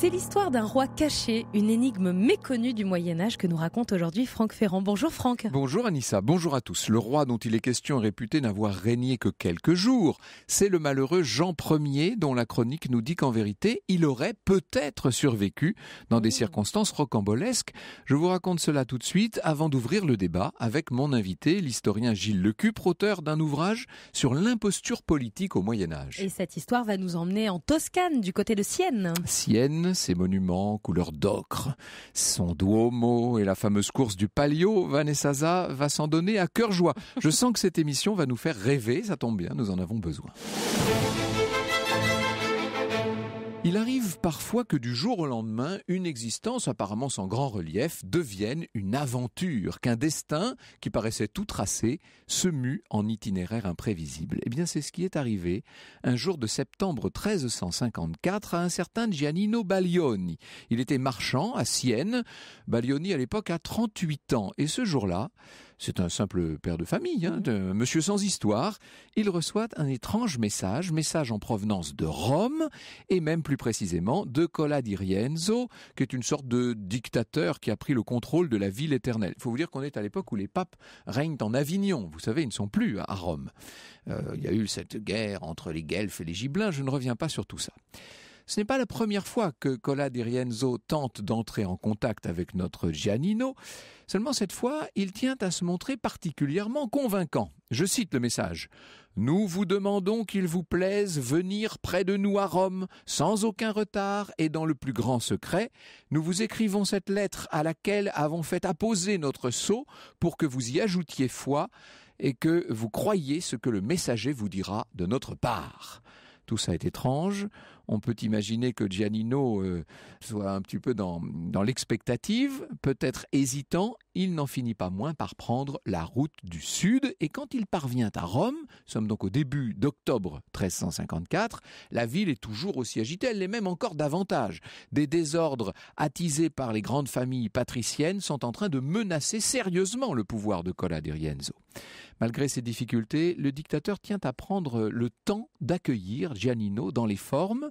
c'est l'histoire d'un roi caché, une énigme méconnue du Moyen Âge que nous raconte aujourd'hui Franck Ferrand. Bonjour Franck. Bonjour Anissa, bonjour à tous. Le roi dont il est question est réputé n'avoir régné que quelques jours. C'est le malheureux Jean Ier dont la chronique nous dit qu'en vérité, il aurait peut-être survécu dans des mmh. circonstances rocambolesques. Je vous raconte cela tout de suite avant d'ouvrir le débat avec mon invité, l'historien Gilles Lecup, auteur d'un ouvrage sur l'imposture politique au Moyen Âge. Et cette histoire va nous emmener en Toscane, du côté de Sienne. Sienne ses monuments couleur d'ocre, son Duomo et la fameuse course du Palio, Vanessa va s'en donner à cœur joie. Je sens que cette émission va nous faire rêver, ça tombe bien, nous en avons besoin. Il arrive parfois que du jour au lendemain, une existence apparemment sans grand relief devienne une aventure, qu'un destin qui paraissait tout tracé se mue en itinéraire imprévisible. Eh bien, c'est ce qui est arrivé un jour de septembre 1354 à un certain Giannino Baglioni. Il était marchand à Sienne. Baglioni, à l'époque, a 38 ans. Et ce jour-là, c'est un simple père de famille, un hein, mm. monsieur sans histoire. Il reçoit un étrange message, message en provenance de Rome, et même plus précisément de Cola di Rienzo, qui est une sorte de dictateur qui a pris le contrôle de la ville éternelle. Il faut vous dire qu'on est à l'époque où les papes règnent en Avignon. Vous savez, ils ne sont plus à Rome. Euh, il y a eu cette guerre entre les Guelfes et les Gibelins. Je ne reviens pas sur tout ça. Ce n'est pas la première fois que Cola di Rienzo tente d'entrer en contact avec notre Giannino, seulement cette fois, il tient à se montrer particulièrement convaincant. Je cite le message. Nous vous demandons qu'il vous plaise venir près de nous à Rome, sans aucun retard et dans le plus grand secret. Nous vous écrivons cette lettre à laquelle avons fait apposer notre sceau pour que vous y ajoutiez foi et que vous croyiez ce que le messager vous dira de notre part. Tout ça est étrange on peut imaginer que Giannino euh, soit un petit peu dans, l'expectative, peut-être hésitant, il n'en finit pas moins par prendre la route du sud et quand il parvient à Rome, sommes donc au début d'octobre 1354, la ville est toujours aussi agitée, elle l'est même encore davantage. Des désordres attisés par les grandes familles patriciennes sont en train de menacer sérieusement le pouvoir de Cola di Rienzo. Malgré ces difficultés, le dictateur tient à prendre le temps d'accueillir Giannino dans les formes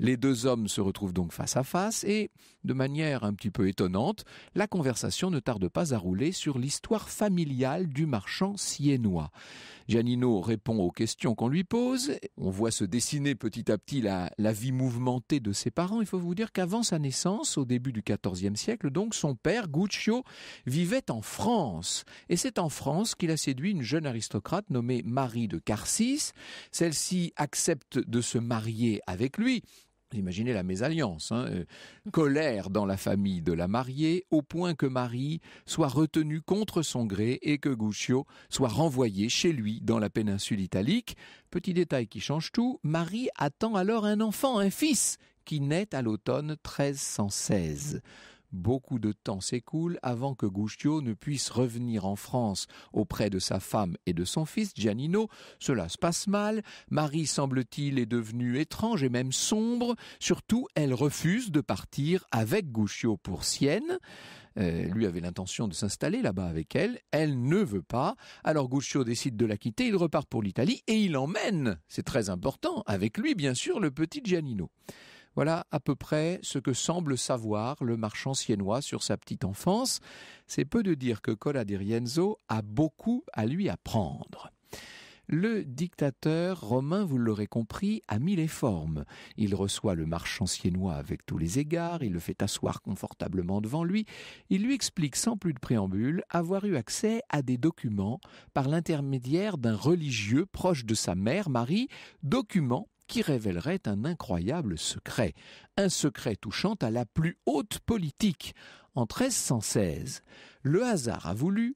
Les deux hommes se retrouvent donc face à face et, de manière un petit peu étonnante, la conversation ne tarde pas à rouler sur l'histoire familiale du marchand siennois. Giannino répond aux questions qu'on lui pose. On voit se dessiner petit à petit la, vie mouvementée de ses parents. Il faut vous dire qu'avant sa naissance, au début du XIVe siècle, donc, son père, Guccio, vivait en France. Et c'est en France qu'il a séduit une jeune aristocrate nommée Marie de Carcis. Celle-ci accepte de se marier avec lui. Imaginez la mésalliance, hein, euh, colère dans la famille de la mariée, au point que Marie soit retenue contre son gré et que Guccio soit renvoyé chez lui dans la péninsule italique. Petit détail qui change tout, Marie attend alors un enfant, un fils, qui naît à l'automne 1316. Beaucoup de temps s'écoule avant que Guccio ne puisse revenir en France auprès de sa femme et de son fils Giannino. Cela se passe mal. Marie, semble-t-il, est devenue étrange et même sombre. Surtout, elle refuse de partir avec Guccio pour Sienne. Euh, lui avait l'intention de s'installer là-bas avec elle. Elle ne veut pas. Alors Guccio décide de la quitter. Il repart pour l'Italie et il emmène, c'est très important, avec lui, bien sûr, le petit Giannino. Voilà à peu près ce que semble savoir le marchand siennois sur sa petite enfance. C'est peu de dire que Cola di Rienzo a beaucoup à lui apprendre. Le dictateur romain, vous l'aurez compris, a mis les formes. Il reçoit le marchand siennois avec tous les égards, il le fait asseoir confortablement devant lui, il lui explique sans plus de préambule avoir eu accès à des documents par l'intermédiaire d'un religieux proche de sa mère Marie, documents qui révélerait un incroyable secret, un secret touchant à la plus haute politique. En 1316, le hasard a voulu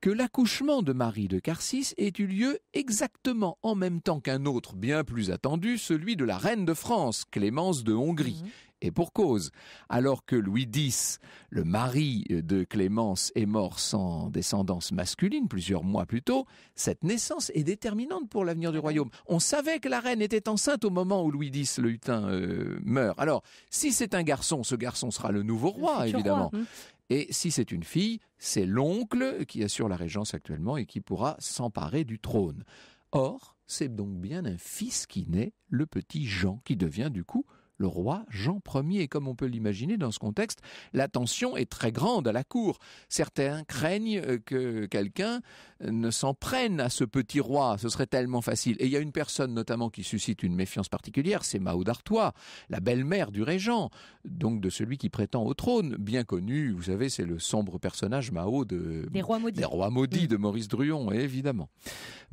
que l'accouchement de Marie de Carcis ait eu lieu exactement en même temps qu'un autre bien plus attendu, celui de la reine de France, Clémence de Hongrie. Mmh et pour cause. Alors que Louis X, le mari de Clémence, est mort sans descendance masculine plusieurs mois plus tôt, cette naissance est déterminante pour l'avenir du royaume. On savait que la reine était enceinte au moment où Louis X, le hutin, euh, meurt. Alors, si c'est un garçon, ce garçon sera le nouveau roi, évidemment. Hein. Et si c'est une fille, c'est l'oncle qui assure la régence actuellement et qui pourra s'emparer du trône. Or, c'est donc bien un fils qui naît, le petit Jean, qui devient du coup le roi Jean Ier. Et comme on peut l'imaginer dans ce contexte, l'attention est très grande à la cour. Certains craignent euh, que quelqu'un ne s'en prenne à ce petit roi. Ce serait tellement facile. Et il y a une personne notamment qui suscite une méfiance particulière, c'est Mao d'Artois, la belle-mère du régent, donc de celui qui prétend au trône, bien connu. Vous savez, c'est le sombre personnage Mao des rois maudits mm. de Maurice Druon, évidemment.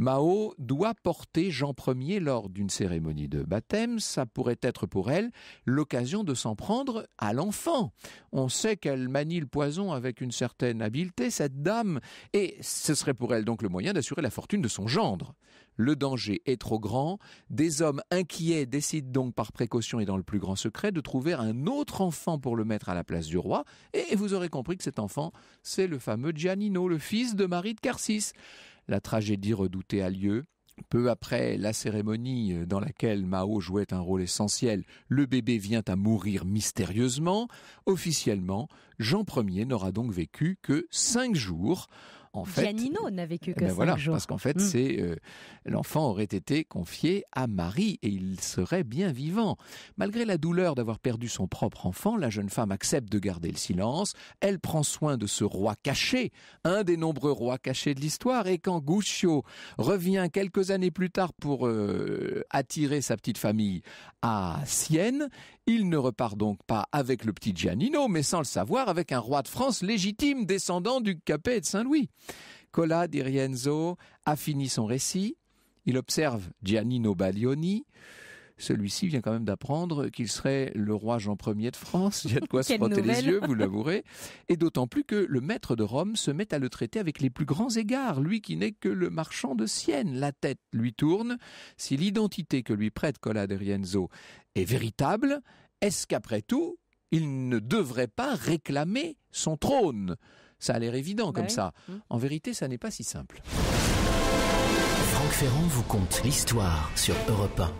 Mao doit porter Jean Ier lors d'une cérémonie de baptême. Ça pourrait être pour elle l'occasion de s'en prendre à l'enfant. On sait qu'elle manie le poison avec une certaine habileté, cette dame, et ce serait pour elle donc le moyen d'assurer la fortune de son gendre. Le danger est trop grand. Des hommes inquiets décident donc par précaution et dans le plus grand secret de trouver un autre enfant pour le mettre à la place du roi. Et vous aurez compris que cet enfant, c'est le fameux Giannino, le fils de Marie de Carcis. La tragédie redoutée a lieu. Peu après la cérémonie dans laquelle Mao jouait un rôle essentiel, le bébé vient à mourir mystérieusement. Officiellement, Jean Ier n'aura donc vécu que cinq jours en fait, n'avait eh que, ben que Parce qu'en fait, mm. euh, l'enfant aurait été confié à Marie et il serait bien vivant. Malgré la douleur d'avoir perdu son propre enfant, la jeune femme accepte de garder le silence. Elle prend soin de ce roi caché, un des nombreux rois cachés de l'histoire. Et quand Guccio revient quelques années plus tard pour euh, attirer sa petite famille à Sienne, il ne repart donc pas avec le petit Giannino, mais sans le savoir, avec un roi de France légitime descendant du Capet et de Saint-Louis. Cola di Rienzo a fini son récit. Il observe Giannino Baglioni. Celui-ci vient quand même d'apprendre qu'il serait le roi Jean Ier de France. Il y a de quoi se frotter les yeux, vous l'avouerez. Et d'autant plus que le maître de Rome se met à le traiter avec les plus grands égards, lui qui n'est que le marchand de Sienne. La tête lui tourne. Si l'identité que lui prête Cola de Rienzo est véritable, est-ce qu'après tout, il ne devrait pas réclamer son trône Ça a l'air évident comme bah ça. Mmh. En vérité, ça n'est pas si simple. Franck Ferrand vous compte l'histoire sur Europe 1.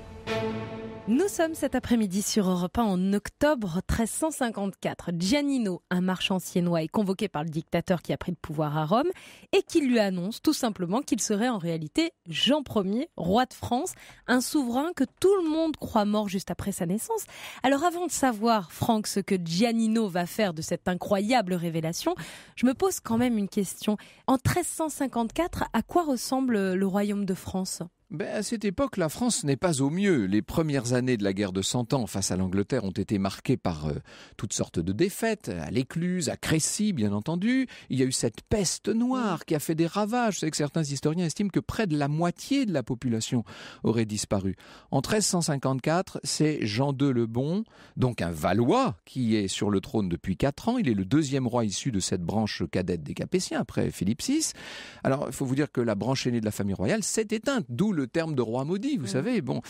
Nous sommes cet après-midi sur Europe 1 en octobre 1354. Giannino, un marchand siennois, est convoqué par le dictateur qui a pris le pouvoir à Rome et qui lui annonce tout simplement qu'il serait en réalité Jean Ier, roi de France, un souverain que tout le monde croit mort juste après sa naissance. Alors avant de savoir, Franck, ce que Giannino va faire de cette incroyable révélation, je me pose quand même une question. En 1354, à quoi ressemble le royaume de France ben, à cette époque, la France n'est pas au mieux. Les premières années de la guerre de Cent Ans face à l'Angleterre ont été marquées par euh, toutes sortes de défaites, à l'Écluse, à Crécy, bien entendu. Il y a eu cette peste noire qui a fait des ravages. C'est que certains historiens estiment que près de la moitié de la population aurait disparu. En 1354, c'est Jean II le Bon, donc un Valois, qui est sur le trône depuis quatre ans. Il est le deuxième roi issu de cette branche cadette des Capétiens, après Philippe VI. Alors, il faut vous dire que la branche aînée de la famille royale s'est éteinte, d'où le le terme de roi maudit, vous mm. savez. Bon,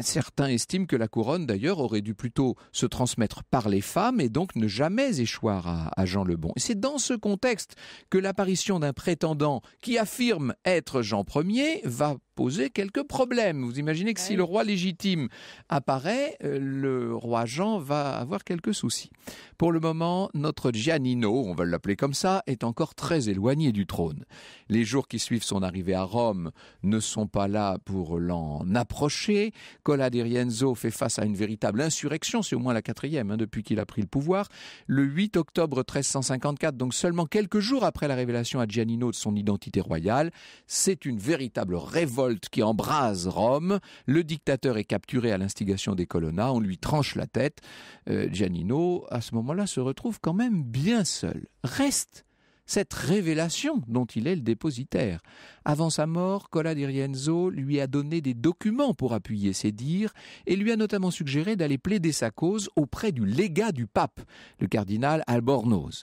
certains estiment que la couronne, d'ailleurs, aurait dû plutôt se transmettre par les femmes et donc ne jamais échoir à, à Jean le Bon. Et c'est dans ce contexte que l'apparition d'un prétendant qui affirme être Jean Ier va poser quelques problèmes. Vous imaginez que bah si le roi légitime apparaît, euh, le roi Jean va avoir quelques soucis. Pour le moment, notre Giannino, on va l'appeler comme ça, est encore très éloigné du trône. Les jours qui suivent son arrivée à Rome ne sont pas là pour l'en approcher. Cola di Rienzo fait face à une véritable insurrection, c'est au moins la quatrième hein, depuis qu'il a pris le pouvoir. Le 8 octobre 1354, donc seulement quelques jours après la révélation à Giannino de son identité royale, c'est une véritable révolte qui embrase Rome. Le dictateur est capturé à l'instigation des colonnats, on lui tranche la tête. Euh, Giannino, à ce moment-là, se retrouve quand même bien seul. Reste cette révélation dont il est le dépositaire. Avant sa mort, Cola di Rienzo lui a donné des documents pour appuyer ses dires et lui a notamment suggéré d'aller plaider sa cause auprès du légat du pape, le cardinal Albornoz.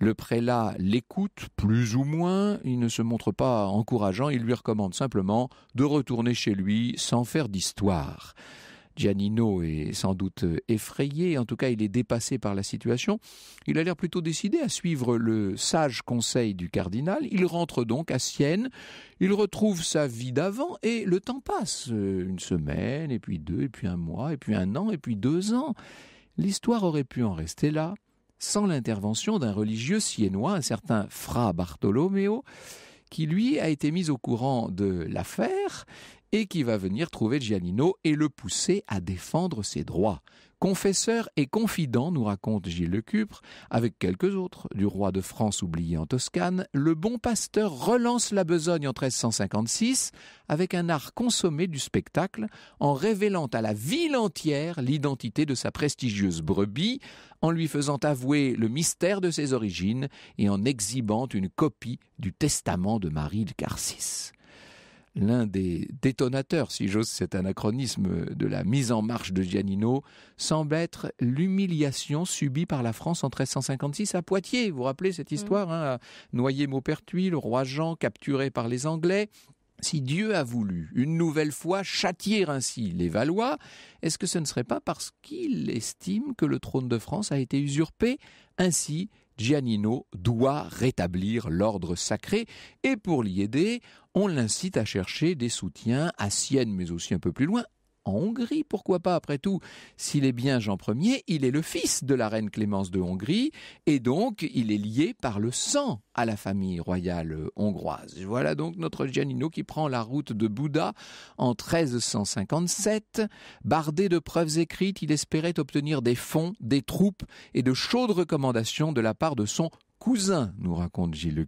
Le prélat l'écoute, plus ou moins, il ne se montre pas encourageant, il lui recommande simplement de retourner chez lui sans faire d'histoire. Giannino est sans doute effrayé, en tout cas il est dépassé par la situation. Il a l'air plutôt décidé à suivre le sage conseil du cardinal. Il rentre donc à Sienne, il retrouve sa vie d'avant et le temps passe. Une semaine, et puis deux, et puis un mois, et puis un an, et puis deux ans. L'histoire aurait pu en rester là sans l'intervention d'un religieux siennois, un certain Fra Bartolomeo, qui lui a été mis au courant de l'affaire et qui va venir trouver Giannino et le pousser à défendre ses droits. Confesseur et confident, nous raconte Gilles Lecupre, avec quelques autres, du roi de France oublié en Toscane, le bon pasteur relance la besogne en 1356 avec un art consommé du spectacle en révélant à la ville entière l'identité de sa prestigieuse brebis, en lui faisant avouer le mystère de ses origines et en exhibant une copie du testament de Marie de Carcis l'un des détonateurs, si j'ose cet anachronisme, de la mise en marche de Giannino, semble être l'humiliation subie par la France en 1356 à Poitiers. Vous vous rappelez cette mm. histoire hein, Noyer Maupertuis, le roi Jean capturé par les Anglais, si Dieu a voulu une nouvelle fois châtier ainsi les Valois, est-ce que ce ne serait pas parce qu'il estime que le trône de France a été usurpé Ainsi, Giannino doit rétablir l'ordre sacré et pour l'y aider, on l'incite à chercher des soutiens à Sienne mais aussi un peu plus loin, en Hongrie, pourquoi pas Après tout, s'il est bien Jean Ier, il est le fils de la reine Clémence de Hongrie, et donc il est lié par le sang à la famille royale hongroise. Voilà donc notre Giannino qui prend la route de Bouddha en 1357. Bardé de preuves écrites, il espérait obtenir des fonds, des troupes et de chaudes recommandations de la part de son cousin, nous raconte Gilles Le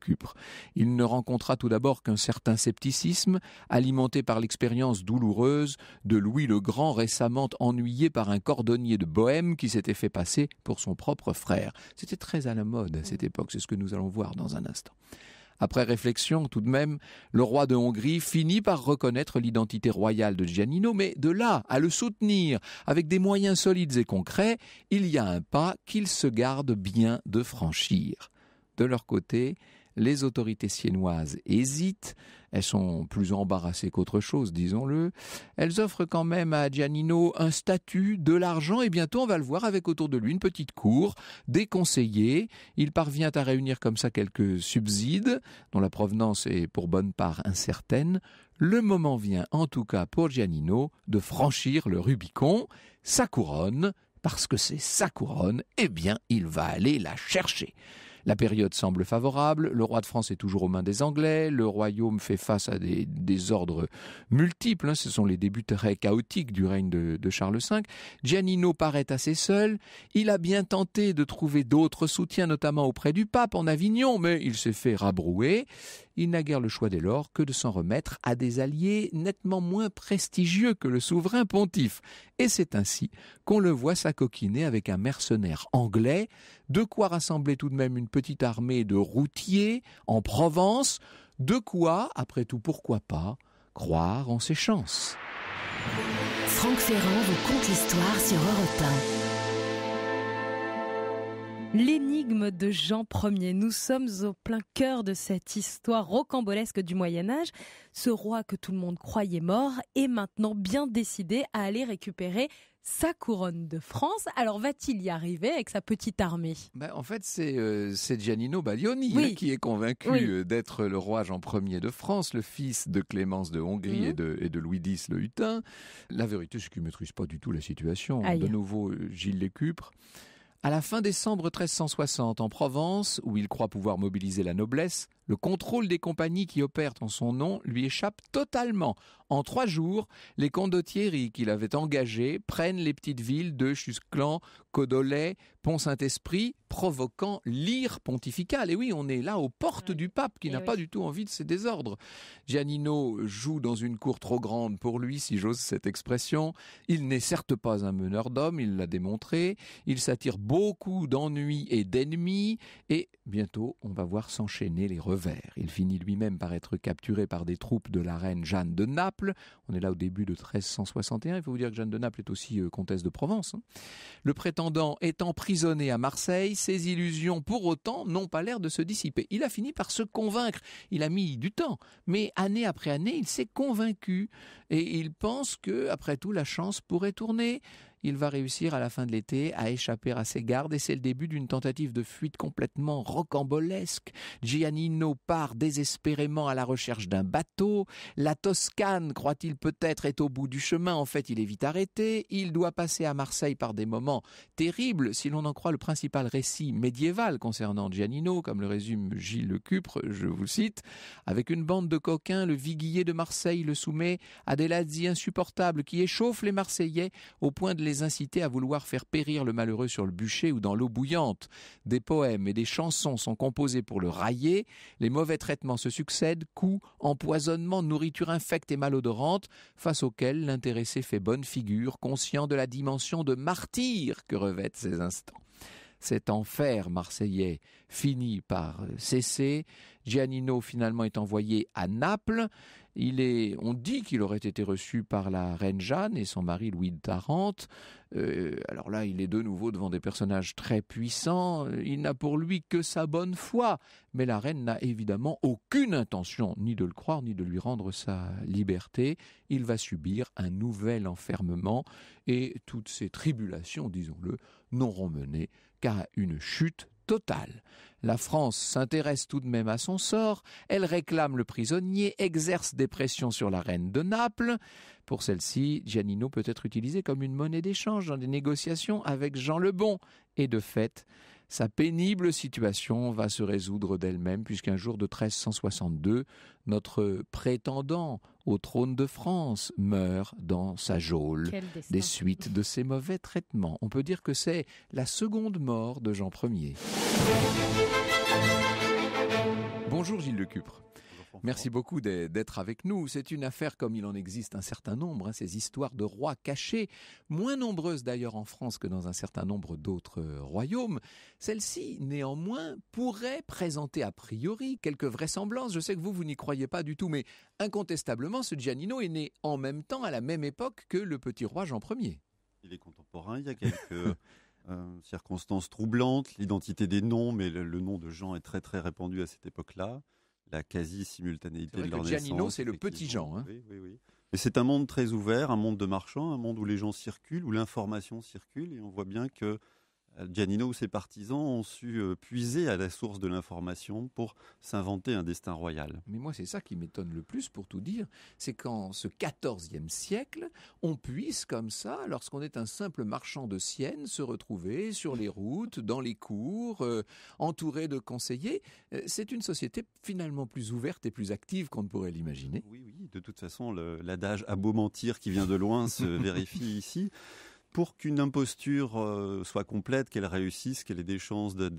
Il ne rencontra tout d'abord qu'un certain scepticisme, alimenté par l'expérience douloureuse de Louis le Grand récemment ennuyé par un cordonnier de Bohème qui s'était fait passer pour son propre frère. C'était très à la mode à cette mm. époque, c'est ce que nous allons voir dans un instant. Après réflexion, tout de même, le roi de Hongrie finit par reconnaître l'identité royale de Giannino, mais de là à le soutenir avec des moyens solides et concrets, il y a un pas qu'il se garde bien de franchir. De leur côté, les autorités siennoises hésitent, elles sont plus embarrassées qu'autre chose, disons-le. Elles offrent quand même à Giannino un statut, de l'argent, et bientôt on va le voir avec autour de lui une petite cour, des conseillers. Il parvient à réunir comme ça quelques subsides, dont la provenance est pour bonne part incertaine. Le moment vient, en tout cas pour Giannino, de franchir le Rubicon, sa couronne, parce que c'est sa couronne, eh bien il va aller la chercher. La période semble favorable, le roi de France est toujours aux mains des Anglais, le royaume fait face à des, ordres multiples, hein. ce sont les débuts très chaotiques du règne de, de Charles V. Giannino paraît assez seul, il a bien tenté de trouver d'autres soutiens, notamment auprès du pape en Avignon, mais il s'est fait rabrouer. Il n'a guère le choix dès lors que de s'en remettre à des alliés nettement moins prestigieux que le souverain pontife. Et c'est ainsi qu'on le voit s'acoquiner avec un mercenaire anglais, de quoi rassembler tout de même une petite armée de routiers en Provence, de quoi, après tout pourquoi pas, croire en ses chances. Franck Ferrand vous conte l'histoire sur Europe L'énigme de Jean Ier. Nous sommes au plein cœur de cette histoire rocambolesque du Moyen Âge. Ce roi que tout le monde croyait mort est maintenant bien décidé à aller récupérer sa couronne de France. Alors va-t-il y arriver avec sa petite armée ben, En fait, c'est euh, Giannino Baglioni hein, qui est convaincu euh, d'être le roi Jean Ier de France, le fils de Clémence de Hongrie mhm. et, de, Louis X le Hutin. La vérité, c'est qui ne maîtrise pas du tout la situation. De nouveau, euh, Gilles Lécupre. À la fin décembre 1360, en Provence, où il croit pouvoir mobiliser la noblesse, le contrôle des compagnies qui opèrent en son nom lui échappe totalement. En trois jours, les condottieri qu'il avait engagés prennent les petites villes de Chusclan, Codolet, Pont-Saint-Esprit, provoquant l'ire pontificale. Et oui, on est là aux portes du pape qui eh n'a pas du tout envie de ces désordres. Giannino joue dans une cour trop grande pour lui, si j'ose cette expression. Il n'est certes pas un meneur d'hommes, il l'a démontré. Il s'attire beaucoup d'ennuis et d'ennemis. Et bientôt, on va voir s'enchaîner les il finit lui-même par être capturé par des troupes de la reine Jeanne de Naples. On est là au début de 1361. Il faut vous dire que Jeanne de Naples est aussi euh, comtesse de Provence. Hein. Le prétendant est emprisonné à Marseille. Ses illusions, pour autant, n'ont pas l'air de se dissiper. Il a fini par se convaincre. Il a mis du temps, mais année après année, il s'est convaincu et il pense que, après tout, la chance pourrait tourner il va réussir à la fin de l'été à échapper à ses gardes et c'est le début d'une tentative de fuite complètement rocambolesque. Giannino part désespérément à la recherche d'un bateau. La Toscane, croit-il peut-être, est au bout du chemin. En fait, il est vite arrêté. Il doit passer à Marseille par des moments terribles, si l'on en croit le principal récit médiéval concernant Giannino, comme le résume Gilles Le Cupre, je vous cite, avec une bande de coquins, le viguier de Marseille le soumet à des lazzi insupportables qui échauffent les Marseillais au point de les les à vouloir faire périr le malheureux sur le bûcher ou dans l'eau bouillante. Des poèmes et des chansons sont composés pour le railler, les mauvais traitements se succèdent, coups, empoisonnement, nourriture infecte et malodorante, face auxquels l'intéressé fait bonne figure, conscient de la dimension de martyr que revêtent ces instants cet enfer marseillais finit par cesser. Giannino finalement est envoyé à Naples est, on dit qu'il aurait été reçu par la reine Jeanne et son mari Louis de Tarente. Euh, alors là, il est de nouveau devant des personnages très puissants. Il n'a pour lui que sa bonne foi. Mais la reine n'a évidemment aucune intention ni de le croire, ni de lui rendre sa liberté. Il va subir un nouvel enfermement et toutes ces tribulations, disons-le, n'auront mené qu'à une chute Total. La France s'intéresse tout de même à son sort, elle réclame le prisonnier, exerce des pressions sur la reine de Naples. Pour celle-ci, Giannino peut être utilisé comme une monnaie d'échange dans des négociations avec Jean le Bon. Et de fait, sa pénible situation va se résoudre d'elle-même, puisqu'un jour de 1362, notre prétendant au trône de France meurt dans sa geôle des suites de ses mauvais traitements. On peut dire que c'est la seconde mort de Jean Ier. Bonjour Gilles Lecupre. Merci beaucoup d'être avec nous. C'est une affaire comme il en existe un certain nombre, hein, ces histoires de rois cachés, moins nombreuses d'ailleurs en France que dans un certain nombre d'autres euh, royaumes. Celle-ci, néanmoins, pourrait présenter a priori quelques vraisemblances. Je sais que vous, vous n'y croyez pas du tout, mais incontestablement, ce Giannino est né en même temps, à la même époque que le petit roi Jean Ier. Il est contemporain, il y a quelques... Euh, circonstances troublantes, l'identité des noms, mais le, nom de Jean est très très répandu à cette époque-là la quasi-simultanéité de leur que Giannino, c'est le petit Jean. Hein. c'est un monde très ouvert, un monde de marchands, un monde où les gens circulent, où l'information circule, et on voit bien que Giannino ou ses partisans ont su euh, puiser à la source de l'information pour s'inventer un destin royal. Mais moi, c'est ça qui m'étonne le plus, pour tout dire, c'est qu'en ce XIVe siècle, on puisse comme ça, lorsqu'on est un simple marchand de Sienne, se retrouver sur les routes, dans les cours, euh, entouré de conseillers. Euh, c'est une société finalement plus ouverte et plus active qu'on ne pourrait l'imaginer. Oui, oui, de toute façon, l'adage à beau mentir qui vient de loin se vérifie ici pour qu'une imposture euh, soit complète, qu'elle réussisse, qu'elle ait des chances de,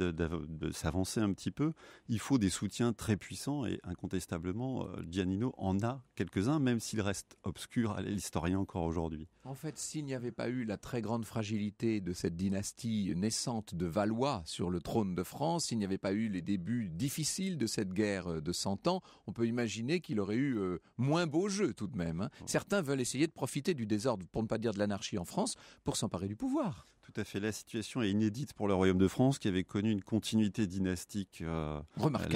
s'avancer un petit peu, il faut des soutiens très puissants et incontestablement, euh, Giannino en a quelques-uns, même s'il reste obscur à l'historien encore aujourd'hui. En fait, s'il n'y avait pas eu la très grande fragilité de cette dynastie naissante de Valois sur le trône de France, s'il n'y avait pas eu les débuts difficiles de cette guerre euh, de 100 ans, on peut imaginer qu'il aurait eu moins beau jeu tout de même. Hein. Certains veulent essayer de profiter du désordre, pour ne pas dire de l'anarchie en France, pour s'emparer du pouvoir. Tout à fait. La situation est inédite pour le royaume de France qui avait connu une continuité dynastique euh,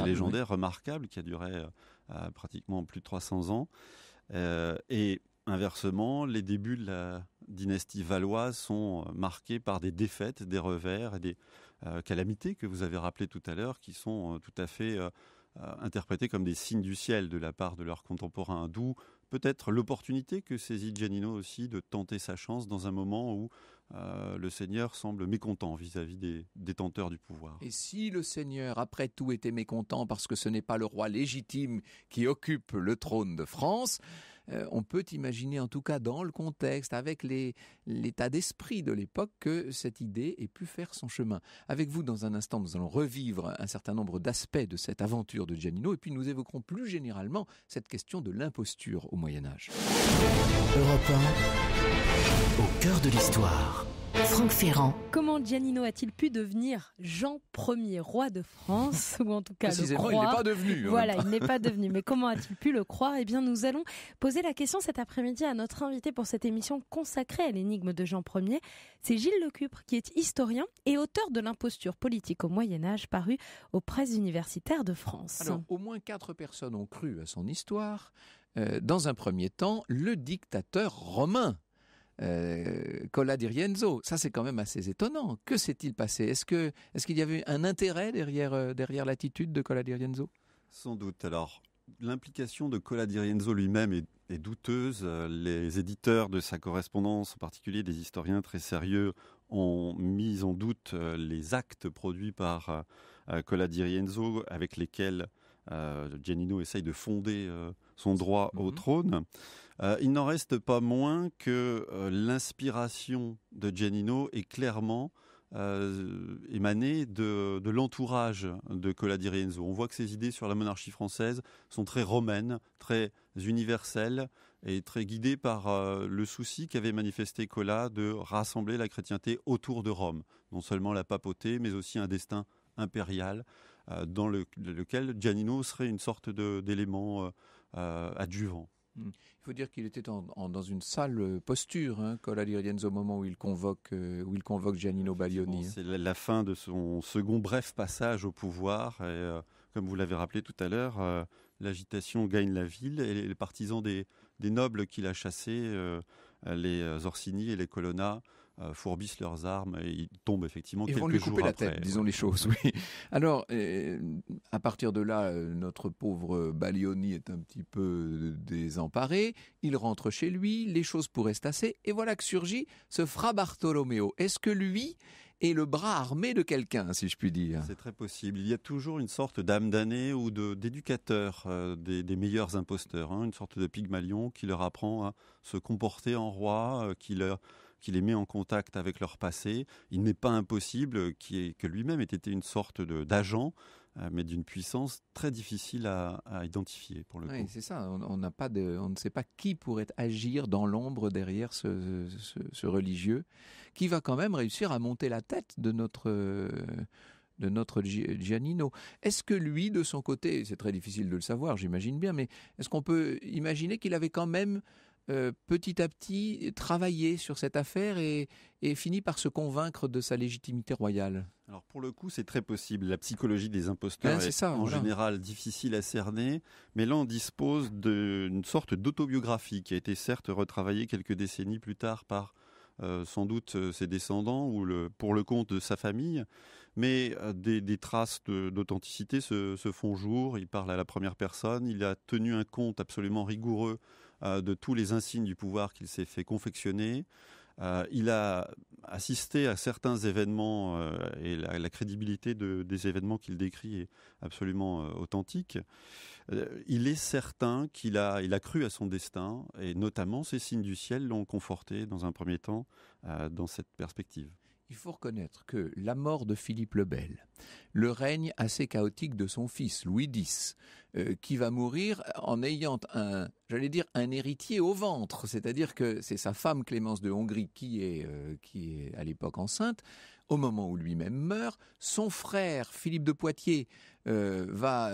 légendaire, remarquable, qui a duré euh, pratiquement plus de 300 ans. Euh, et inversement, les débuts de la dynastie valoise sont marqués par des défaites, des revers et des calamités que vous avez rappelées tout à l'heure qui sont tout à fait interprétés comme des signes du ciel de la part de leurs contemporains, d'où peut-être l'opportunité que saisit Giannino aussi de tenter sa chance dans un moment où euh, le Seigneur semble mécontent vis à -vis des détenteurs du pouvoir. Et si le Seigneur, après tout, était mécontent parce que ce n'est pas le roi légitime qui occupe le trône de France, euh, on peut imaginer, en tout cas dans le contexte, avec l'état d'esprit de l'époque, que cette idée ait pu faire son chemin. Avec vous, dans un instant, nous allons revivre un certain nombre d'aspects de cette aventure de Giannino, et puis nous évoquerons plus généralement cette question de l'imposture au Moyen Âge. Europe au cœur de l'histoire. Franck Ferrand. Comment Giannino a-t-il pu devenir Jean Ier, roi de France, ou en tout cas le Il n'est pas devenu. Hein. Voilà, il n'est pas devenu. Mais comment a-t-il pu le croire Eh bien, nous allons poser la question cet après-midi à notre invité pour cette émission consacrée à l'énigme de Jean Ier. C'est Gilles Lecupre, qui est historien et auteur de l'imposture politique au Moyen Âge, paru aux presses universitaires de France. au moins quatre personnes ont cru à son histoire. Euh, dans un premier temps, le dictateur romain euh, Coladirienzo, di Ça, c'est quand même assez étonnant. Que s'est-il passé Est-ce qu'il y avait un intérêt derrière euh, derrière l'attitude de Cola di Sans doute. Alors, l'implication de Cola di lui-même est, douteuse. Les éditeurs de sa correspondance, en particulier des historiens très sérieux, ont mis en doute euh, les actes produits par Cola di avec lesquels Giannino euh, essaye de fonder euh, son droit au mhm. trône. Euh, il n'en reste pas moins que l'inspiration de Giannino est clairement émanée de, l'entourage de Cola di Rienzo. On voit que ses idées sur la monarchie française sont très romaines, très universelles et très guidées par le souci qu'avait manifesté Cola de rassembler la chrétienté autour de Rome. Non seulement la papauté, mais aussi un destin impérial. Euh, dans lequel Giannino serait une sorte d'élément euh, euh, adjuvant. Hmm. Il faut dire qu'il était dans une sale posture, hein, Rienzo, au moment où il convoque, où il convoque Giannino Baglioni. Hein. C'est la, fin de son second bref passage au pouvoir. comme vous l'avez rappelé tout à l'heure, l'agitation gagne la ville et les, partisans des, des nobles qu'il a chassés, les Orsini et les Colonna, euh, fourbissent leurs armes et ils tombent effectivement quelques vont lui couper la tête, disons les choses, oui. Alors, euh, à partir de là, euh, notre pauvre Balioni est un petit peu désemparé, il rentre chez lui, les choses pourraient se tasser, et voilà que surgit ce Fra Bartolomeo. Est-ce que lui est le bras armé de quelqu'un, si je puis dire. C'est très possible. Il y a toujours une sorte d'âme d'année ou d'éducateur de, d'éducateur des, meilleurs imposteurs, hein. une sorte de pygmalion qui leur apprend à se comporter en roi, qui leur qui les met en contact avec leur passé. Il n'est pas impossible que lui-même ait été une sorte d'agent euh, mais d'une puissance très difficile à, identifier pour le oui, C'est ça, on, n'a pas on ne sait pas qui pourrait agir dans l'ombre derrière ce, ce, religieux, qui va quand même réussir à monter la tête de notre... de notre Giannino. Est-ce que lui, de son côté, c'est très difficile de le savoir, j'imagine bien, mais est-ce qu'on peut imaginer qu'il avait quand même euh, petit à petit travailler sur cette affaire et, finit par se convaincre de sa légitimité royale alors pour le coup, c'est très possible. La psychologie des imposteurs hein, est, en général difficile à cerner, mais là on dispose d'une sorte d'autobiographie qui a été certes retravaillée quelques décennies plus tard par euh, sans doute euh, ses descendants ou pour le compte de sa famille, mais des, traces d'authenticité se, font jour. Il parle à la première personne, il a tenu un compte absolument rigoureux euh, de tous les insignes du pouvoir qu'il s'est fait confectionner. Euh, il a assisté à certains événements euh, et la, crédibilité des événements qu'il décrit est absolument authentique. il est certain qu'il a, a cru à son destin et notamment ces signes du ciel l'ont conforté dans un premier temps dans cette perspective. Il faut reconnaître que la mort de Philippe le Bel, le règne assez chaotique de son fils Louis X, euh, qui va mourir en ayant un, j'allais dire, un héritier au ventre, c'est-à-dire que c'est sa femme Clémence de Hongrie qui est, euh, qui est à l'époque enceinte, au moment où lui-même meurt, son frère Philippe de Poitiers euh, va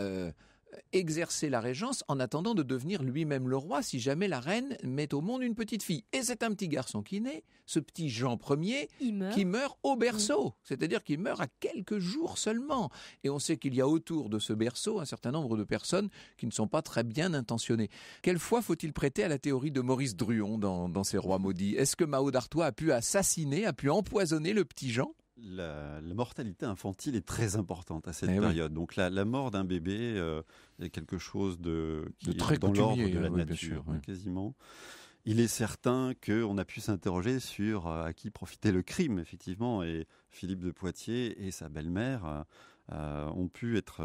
exercer la régence en attendant de devenir lui-même le roi si jamais la reine met au monde une petite fille. Et c'est un petit garçon qui naît, ce petit Jean Ier, qui meurt au berceau, c'est-à-dire qu'il meurt à quelques jours seulement. Et on sait qu'il y a autour de ce berceau un certain nombre de personnes qui ne sont pas très bien intentionnées. Quelle foi faut-il prêter à la théorie de Maurice Druon dans, ses rois maudits Est-ce que Mao d'Artois a pu assassiner, a pu empoisonner le petit Jean la, mortalité infantile est très importante à cette eh période. Donc la, mort d'un bébé euh, est quelque chose de, très de dans l'ordre de la nature, quasiment. Il est certain qu'on a pu s'interroger sur euh, à qui profitait le crime, effectivement, et Philippe de Poitiers et sa belle-mère euh, ont pu être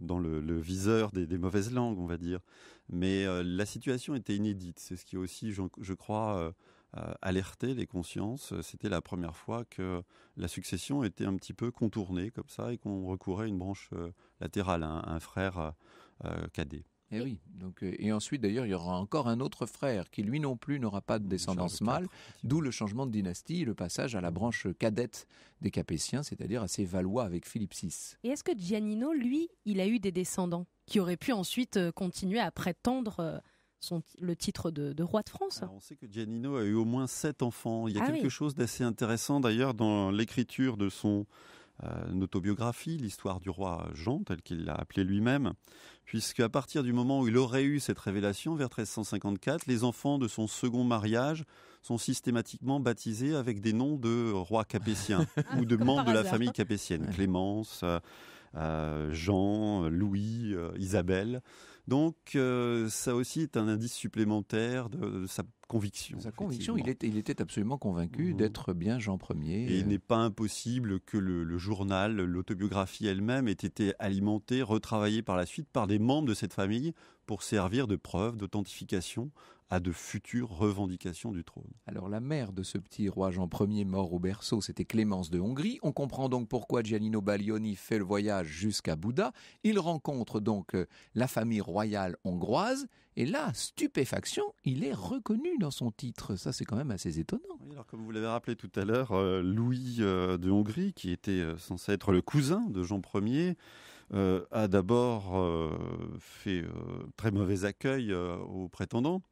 dans le, viseur des, mauvaises langues, on va dire. Mais la situation était inédite, c'est ce qui est aussi, je, je crois, alerter les consciences. C'était la première fois que la succession était un petit peu contournée comme ça et qu'on recourait à une branche euh, latérale, un, frère euh, euh, cadet. Et eh oui. Donc, et ensuite, d'ailleurs, il y aura encore un autre frère qui, lui non plus, n'aura pas de descendance mâle, d'où le changement de dynastie et le passage à la branche cadette des Capétiens, c'est-à-dire à ces Valois avec Philippe VI. Et est-ce que Giannino, lui, il a eu des descendants qui auraient pu ensuite continuer à prétendre son, le titre de, roi de France. on sait que Giannino a eu au moins sept enfants. Il y a ah quelque chose d'assez intéressant d'ailleurs dans l'écriture de son euh, autobiographie, l'histoire du roi Jean, tel qu'il l'a appelé lui-même, puisque à partir du moment où il aurait eu cette révélation, vers 1354, les enfants de son second mariage sont systématiquement baptisés avec des noms de rois capétiens ah, ou de membres de la famille capétienne, Clémence. Euh, euh, Jean, euh, Louis, euh, Isabelle. Donc ça aussi est un indice supplémentaire de, sa conviction. Sa conviction, il était, il était absolument convaincu mhm. d'être bien Jean Ier. Et il n'est pas impossible que le, le journal, l'autobiographie elle-même ait été alimentée, retravaillée par la suite par des membres de cette famille pour servir de preuve, d'authentification à de futures revendications du trône. Alors la mère de ce petit roi Jean Ier mort au berceau, c'était Clémence de Hongrie. On comprend donc pourquoi Giannino Baglioni fait le voyage jusqu'à Bouddha. Il rencontre donc euh, la famille royale hongroise et là, stupéfaction, il est reconnu dans son titre. Ça, c'est quand même assez étonnant. alors comme vous l'avez rappelé tout à l'heure, euh, Louis euh, de Hongrie, qui était censé être le cousin de Jean Ier, a d'abord fait très mauvais accueil aux prétendants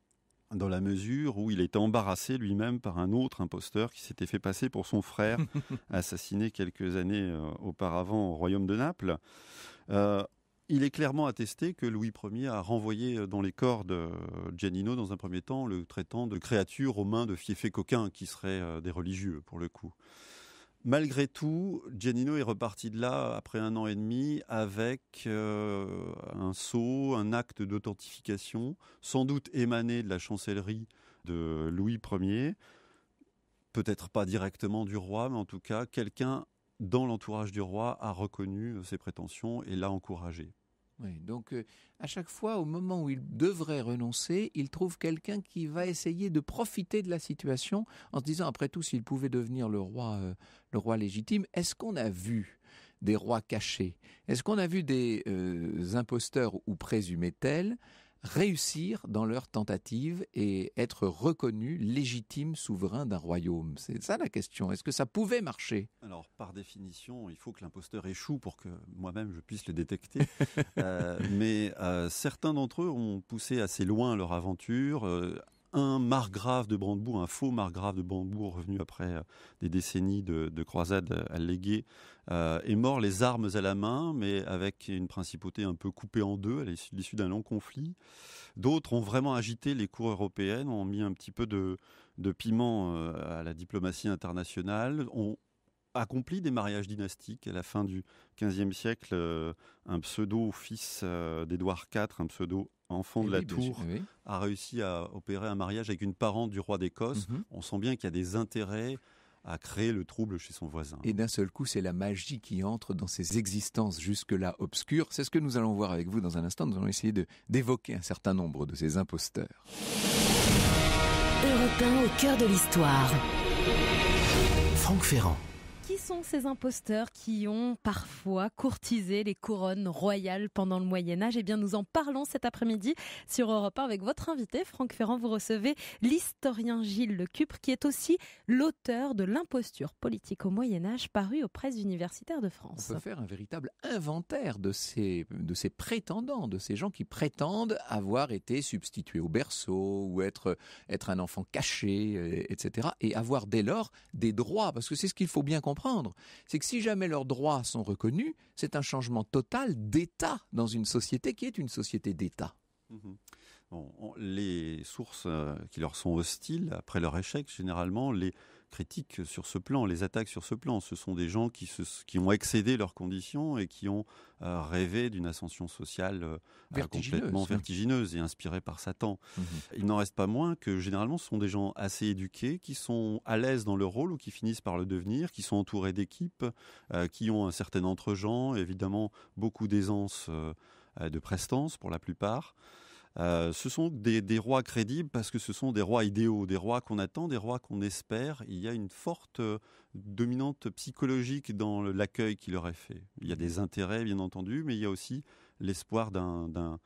dans la mesure où il était embarrassé lui-même par un autre imposteur qui s'était fait passer pour son frère, assassiné quelques années euh, auparavant au royaume de Naples. Euh, il est clairement attesté que Louis Ier a renvoyé euh, dans les corps de Giannino, dans un premier temps, le traitant de créature aux mains de et coquins, qui seraient des religieux, pour le coup. Malgré tout, Giannino est reparti de là après un an et demi avec euh, un sceau, un acte d'authentification, sans doute émané de la chancellerie de Louis Ier, peut-être pas directement du roi, mais en tout cas, quelqu'un dans l'entourage du roi a reconnu ses prétentions et l'a encouragé donc euh, à chaque fois, au moment où il devrait renoncer, il trouve quelqu'un qui va essayer de profiter de la situation en se disant, après tout, s'il pouvait devenir le roi, euh, le roi légitime, est-ce qu'on a vu des rois cachés Est-ce qu'on a vu des euh, imposteurs ou présumés tels réussir dans leur tentative et être reconnu légitime souverain d'un royaume C'est ça la question. Est-ce que ça pouvait marcher Alors, par définition, il faut que l'imposteur échoue pour que moi-même je puisse le détecter. Euh, mais euh, certains d'entre eux ont poussé assez loin leur aventure. Euh, un margrave de Brandebourg, un faux margrave de Brandebourg revenu après euh, des décennies de, croisades alléguées, euh, est mort les armes à la main, mais avec une principauté un peu coupée en deux à l'issue d'un long conflit. D'autres ont vraiment agité les cours européennes, ont mis un petit peu de, de piment euh, à la diplomatie internationale, ont accompli des mariages dynastiques à la fin du XVe siècle. un pseudo-fils d'Édouard IV, un pseudo enfant de eh la Tour, eh a réussi à opérer un mariage avec une parente du roi d'Écosse. Mhm. On sent bien qu'il y a des intérêts à créer le trouble chez son voisin. Et d'un seul coup, c'est la magie qui entre dans ces existences jusque-là obscures. C'est ce que nous allons voir avec vous dans un instant. Nous allons essayer d'évoquer un certain nombre de ces imposteurs. Europe au cœur de l'histoire. Franck Ferrand qui sont ces imposteurs qui ont parfois courtisé les couronnes royales pendant le Moyen Âge Eh bien, nous en parlons cet après-midi sur Europe 1 avec votre invité, Franck Ferrand. Vous recevez l'historien Gilles Lecupre, qui est aussi l'auteur de l'imposture politique au Moyen Âge, paru aux presses universitaires de France. On peut faire un véritable inventaire de ces, de ces prétendants, de ces gens qui prétendent avoir été substitués au berceau ou être, être un enfant caché, etc. Et avoir dès lors des droits, parce que c'est ce qu'il faut bien comprendre c'est que si jamais leurs droits sont reconnus, c'est un changement total d'État dans une société qui est une société d'État. Mhm. les sources euh, qui leur sont hostiles, après leur échec, généralement, les critiques sur ce plan, les attaques sur ce plan. Ce sont des gens qui, ont excédé leurs conditions et qui ont euh, rêvé d'une ascension sociale euh, complètement hein. vertigineuse et inspirée par Satan. Mhm. Il n'en reste pas moins que généralement ce sont des gens assez éduqués, qui sont à l'aise dans leur rôle ou qui finissent par le devenir, qui sont entourés d'équipes, euh, qui ont un certain entre-gens, évidemment beaucoup d'aisance de prestance pour la plupart, euh, ce sont des, rois crédibles parce que ce sont des rois idéaux, des rois qu'on attend, des rois qu'on espère. Il y a une forte euh, dominante psychologique dans l'accueil qui leur est fait. Il y a des intérêts, bien entendu, mais il y a aussi l'espoir d'un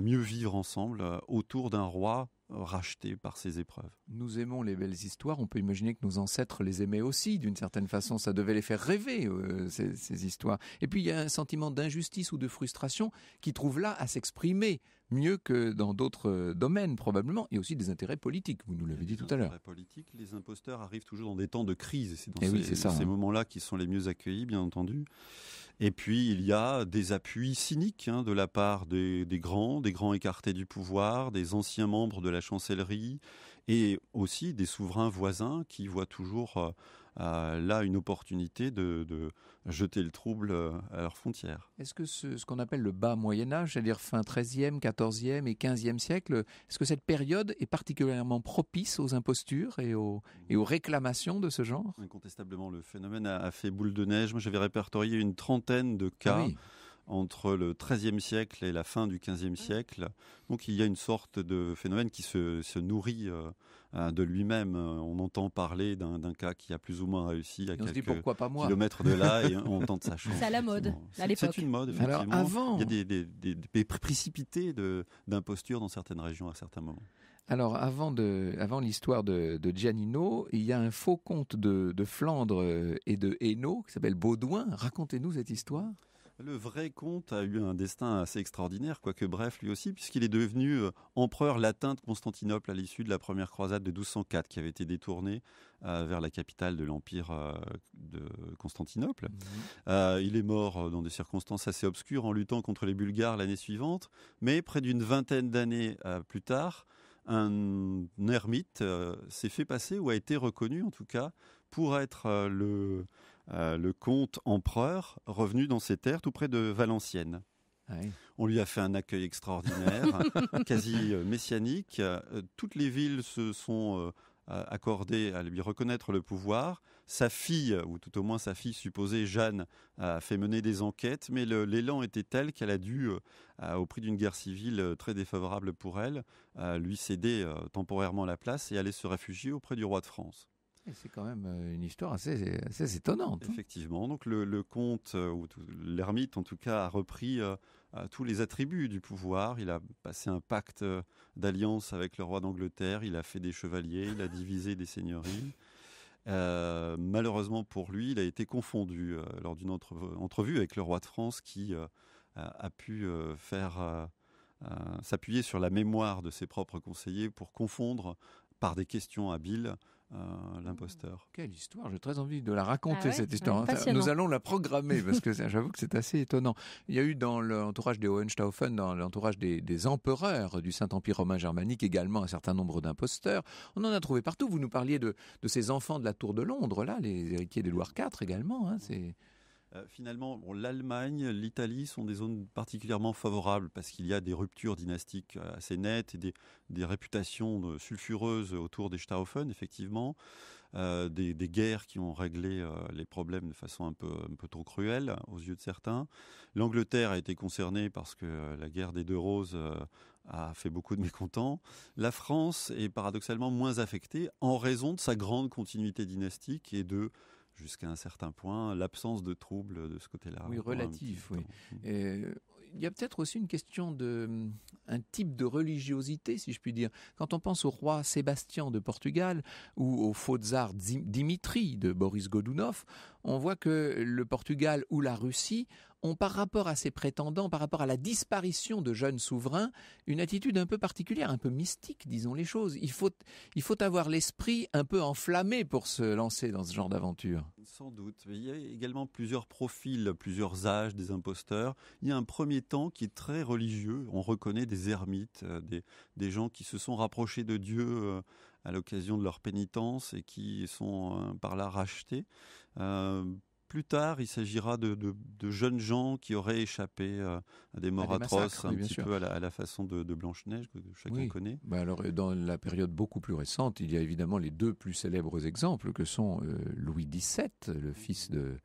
mieux vivre ensemble euh, autour d'un roi racheté par ses épreuves. Nous aimons les belles histoires, on peut imaginer que nos ancêtres les aimaient aussi, d'une certaine façon, ça devait les faire rêver, ces, histoires. Et puis il y a un sentiment d'injustice ou de frustration qui trouve là à s'exprimer mieux que dans d'autres euh, domaines probablement, et aussi des intérêts politiques, vous nous l'avez dit tout à l'heure. politiques, les imposteurs arrivent toujours dans des temps de crise, c'est dans eh ces, hein. moments-là qu'ils sont les mieux accueillis, bien entendu. Et puis, il y a des appuis cyniques hein, de la part des, grands, des grands écartés du pouvoir, des anciens membres de la chancellerie, et aussi des souverains voisins qui voient toujours euh, euh, là une opportunité de, jeter le trouble euh, à leurs frontières. Est-ce que ce, qu'on appelle le bas Moyen Âge, c'est-à-dire fin XIIIe, XIVe et 15 siècle, est-ce que cette période est particulièrement propice aux impostures et aux, réclamations de ce genre Incontestablement, le phénomène a, fait boule de neige. Moi, j'avais répertorié une trentaine de cas. Ah entre le XIIIe siècle et la fin du XVe mmh. siècle. Donc il y a une sorte de phénomène qui se, se nourrit euh, de lui-même. Euh, on entend parler d'un cas qui a plus ou moins réussi à quelques kilomètres de là et on tente sa chance. C'est à la mode, à l'époque. C'est une mode, Alors avant... Il y a des, des, précipités d'imposture dans certaines régions à certains moments. Alors avant, avant l'histoire de, de, Giannino, il y a un faux conte de, de Flandre euh, et de Hainaut qui s'appelle Baudouin. Racontez-nous cette histoire. Le vrai comte a eu un destin assez extraordinaire, quoique bref lui aussi, puisqu'il est devenu euh, empereur latin de Constantinople à l'issue de la première croisade de 1204 qui avait été détournée euh, vers la capitale de l'Empire euh, de Constantinople. Mhm. il est mort dans des circonstances assez obscures en luttant contre les Bulgares l'année suivante, mais près d'une vingtaine d'années plus tard, un ermite s'est fait passer ou a été reconnu en tout cas pour être le euh, le comte empereur revenu dans ses terres tout près de Valenciennes. Ah On lui a fait un accueil extraordinaire, quasi euh, messianique. Euh, toutes les villes se sont accordées à lui reconnaître le pouvoir. Sa fille, ou tout au moins sa fille supposée, Jeanne, a fait mener des enquêtes, mais l'élan était tel qu'elle a dû, au prix d'une guerre civile très défavorable pour elle, lui céder temporairement la place et aller se réfugier auprès du roi de France. C'est quand même euh, une histoire assez, assez étonnante. Hein. Effectivement. Donc le, comte, euh, ou l'ermite en tout cas, a repris euh, tous les attributs du pouvoir. Il a passé un pacte d'alliance avec le roi d'Angleterre, il a fait des chevaliers, il a divisé des seigneuries. malheureusement pour lui, il a été confondu lors d'une entrevue avec le roi de France qui a pu faire s'appuyer sur la mémoire de ses propres conseillers pour confondre par des questions habiles euh, ah. l'imposteur. Quelle histoire, j'ai très envie de la raconter ah cette histoire. Nous allons la programmer parce que j'avoue que c'est assez étonnant. Il y a eu dans l'entourage des Hohenstaufen, dans l'entourage des, empereurs du Saint-Empire romain germanique également un certain nombre d'imposteurs. On en a trouvé partout. Vous nous parliez de, ces enfants de la Tour de Londres, là, les héritiers des Loire IV également. Hein, c'est... Euh, finalement, l'Allemagne, l'Italie sont des zones particulièrement favorables parce qu'il y a des ruptures dynastiques euh, assez nettes et des, réputations euh, sulfureuses autour des Staufen, effectivement, des, guerres qui ont réglé les problèmes de façon un peu, un peu trop cruelle aux yeux de certains. L'Angleterre a été concernée parce que la guerre des deux roses a fait beaucoup de mécontents. La France est paradoxalement moins affectée en raison de sa grande continuité dynastique et de jusqu'à un certain point l'absence de troubles de ce côté-là. Oui, relatif. Oui. Euh, il y a peut-être aussi une question de hum, un type de religiosité, si je puis dire. Quand on pense au roi Sébastien de Portugal ou au faux tsar Dimitri de Boris Godounov, on voit que le Portugal ou la Russie ont par rapport à ces prétendants, par rapport à la disparition de jeunes souverains, une attitude un peu particulière, un peu mystique, disons les choses. Il faut, il faut avoir l'esprit un peu enflammé pour se lancer dans ce genre d'aventure. Sans doute. Il y a également plusieurs profils, plusieurs âges des imposteurs. Il y a un premier temps qui est très religieux. On reconnaît des ermites, euh, des, des gens qui se sont rapprochés de Dieu euh, à l'occasion de leur pénitence et qui sont euh, par là rachetés. Euh, plus tard, il s'agira de, jeunes gens qui auraient échappé euh, à des morts atroces, un petit peu à la, façon de, Blanche-Neige que chacun connaît. Bah alors, dans la période beaucoup plus récente, il y a évidemment les deux plus célèbres exemples que sont Louis XVII, le fils de,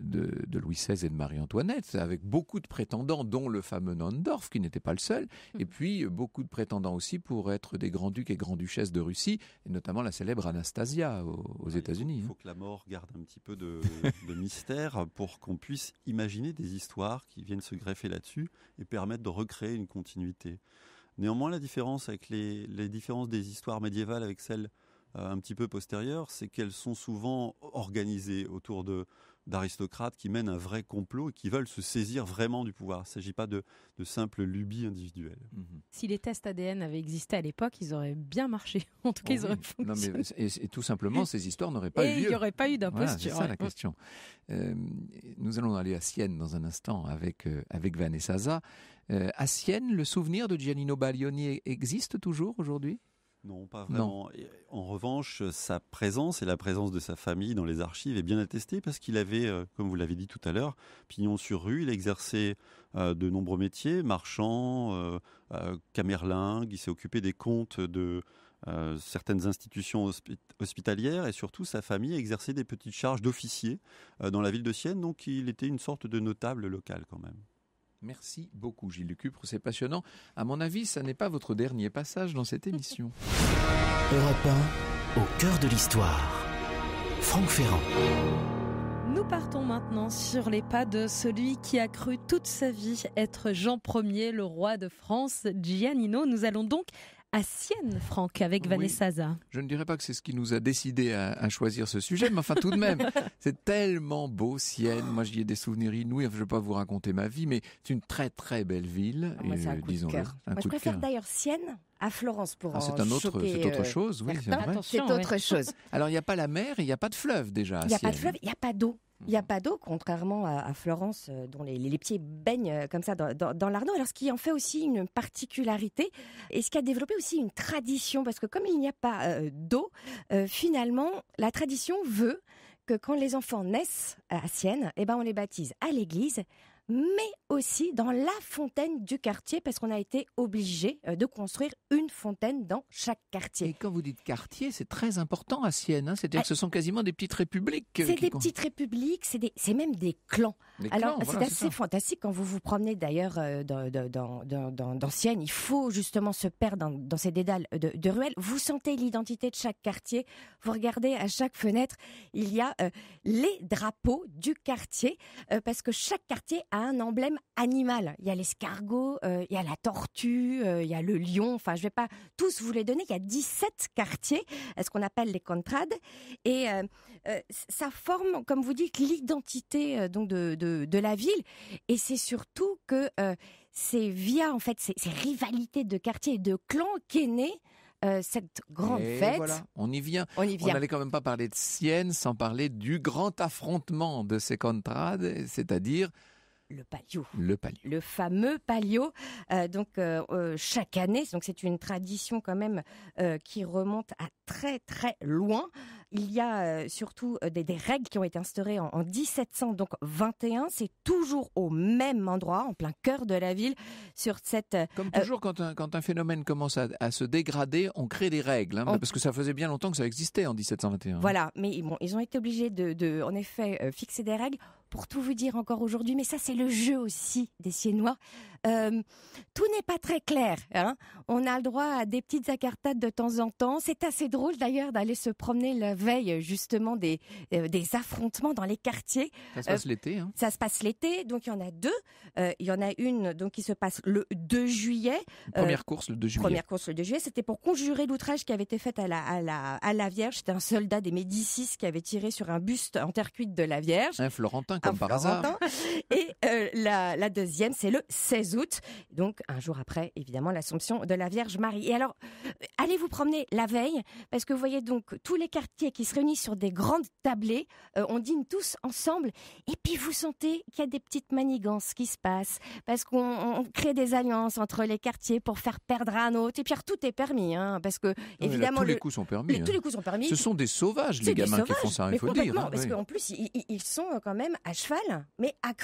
de, Louis XVI et de Marie-Antoinette, avec beaucoup de prétendants, dont le fameux Nandorf, qui n'était pas le seul, mhm. et puis euh, beaucoup de prétendants aussi pour être des grands-ducs et grands-duchesses de Russie, et notamment la célèbre Anastasia aux, ah, États-Unis. Il hein. faut, que la mort garde un petit peu de, mystère pour qu'on puisse imaginer des histoires qui viennent se greffer là-dessus et permettre de recréer une continuité. Néanmoins, la différence avec les, les différences des histoires médiévales avec celles euh, un petit peu postérieures, c'est qu'elles sont souvent organisées autour de d'aristocrates qui mènent un vrai complot et qui veulent se saisir vraiment du pouvoir. Il ne s'agit pas de, simples lubies individuelles. Mhm. Si les tests ADN avaient existé à l'époque, ils auraient bien marché. En tout cas, oh ils auraient fonctionné. et, tout simplement, ces histoires n'auraient pas eu lieu. Il n'y aurait pas eu d'imposture. c'est ça la question. Euh, nous allons aller à Sienne dans un instant avec, euh, avec Vanessa Zaza. Euh, à Sienne, le souvenir de Giannino Baglioni existe toujours aujourd'hui non, pas vraiment. Euh, en revanche, euh, sa présence et la présence de sa famille dans les archives est bien attestée parce qu'il avait, euh, comme vous l'avez dit tout à l'heure, pignon sur rue. Il exerçait de nombreux métiers, marchand, camerlingue. Il s'est occupé des comptes de certaines institutions hospitalières et surtout sa famille exerçait des petites charges d'officier dans la ville de Sienne. Donc il était une sorte de notable local quand même. Merci beaucoup Gilles Ducupre, c'est passionnant. À mon avis, ça n'est pas votre dernier passage dans cette émission. Europe au cœur de l'histoire. Franck Ferrand. Nous partons maintenant sur les pas de celui qui a cru toute sa vie être Jean Ier, le roi de France, Giannino. Nous allons donc à Sienne, Franck, avec Vanessa Je ne dirais pas que c'est ce qui nous a décidé à, choisir ce sujet, mais enfin tout de même, c'est tellement beau Sienne. Moi, j'y ai des souvenirs inouïs. Je ne vais pas vous raconter ma vie, mais c'est une très très belle ville. Ah, moi, disons moi, je préfère d'ailleurs Sienne à Florence pour ah, c'est un autre, c'est autre euh, chose, oui, c'est autre chose. Alors, il n'y a pas la mer il n'y a pas de fleuve déjà. Il n'y a pas de fleuve, il n'y a pas d'eau. Mm. Il n'y a pas d'eau, contrairement à, Florence, euh, dont les, pieds baignent euh, comme ça dans, dans, dans Alors, ce qui en fait aussi une particularité et ce qui a développé aussi une tradition, parce que comme il n'y a pas euh, d'eau, finalement, la tradition veut que quand les enfants naissent à Sienne, eh ben on les baptise à l'église, mais aussi dans la fontaine du quartier, parce qu'on a été obligé euh, de construire une fontaine dans chaque quartier. Et quand vous dites quartier, c'est très important à Sienne, hein. c'est-à-dire ah, que ce sont quasiment des petites républiques. Euh, c'est des petites républiques, c'est même des clans. Alors, c'est assez fantastique quand vous vous promenez d'ailleurs euh, dans, dans, Sienne. Il faut justement se perdre dans, ces dédales de, ruelles. Vous sentez l'identité de chaque quartier. Vous regardez à chaque fenêtre, il y a euh, les drapeaux du quartier euh, parce que chaque quartier a un emblème animal. Il y a l'escargot, il y a la tortue, il y a le lion. Enfin, je vais pas tous vous les donner. Il y a 17 quartiers, ce qu'on appelle les contrades. Et ça forme, comme vous dites, l'identité donc de de, la ville. Et c'est surtout que euh, c'est via en fait ces, rivalités de quartier et de clans qu'est née euh, cette grande fête. on y vient. On y vient. n'allait quand même pas parler de Sienne sans parler du grand affrontement de ces contrades, c'est-à-dire le palio. Le palio. Le fameux palio. Euh, donc chaque année, donc c'est une tradition quand même qui remonte à très très loin il y a euh, surtout euh, des, règles qui ont été instaurées en, 1721. C'est toujours au même endroit, en plein cœur de la ville, sur cette. Euh, Comme toujours, quand, un, phénomène commence à, se dégrader, on crée des règles, hein, parce que ça faisait bien longtemps que ça existait en 1721. Voilà, mais ils ont été obligés de, en effet, fixer des règles pour tout vous dire encore aujourd'hui. Mais ça, c'est le jeu aussi des Siennois. Euh, tout n'est pas très clair. Hein. On a le droit à des petites accartades de temps en temps. C'est assez drôle d'ailleurs d'aller se promener la veille justement des, euh, des affrontements dans les quartiers. Ça se passe euh, l'été. Hein. Ça se passe l'été. Donc il y en a deux. il y en a une donc qui se passe le 2 juillet. Première course le 2 juillet. Première course le 2 juillet. C'était pour conjurer l'outrage qui avait été fait à la, à la, Vierge. C'était un soldat des Médicis qui avait tiré sur un buste en terre cuite de la Vierge. Un Florentin comme par hasard. Et euh, la, deuxième, c'est le 16 août, donc un jour après, évidemment, l'Assomption de la Vierge Marie. Et alors, euh, allez vous promener la veille, parce que vous voyez donc tous les quartiers qui se réunissent sur des grandes tablées, euh, on dîne tous ensemble, et puis vous sentez qu'il y a des petites manigances qui se passent, parce qu'on crée des alliances entre les quartiers pour faire perdre un autre, et puis tout est permis, hein, parce que évidemment... tous les coups sont permis. Tous les hein. coups sont permis. Ce sont des sauvages, les gamins qui font ça, il faut hein, parce qu'en plus, ils, ils, sont quand même à cheval, mais à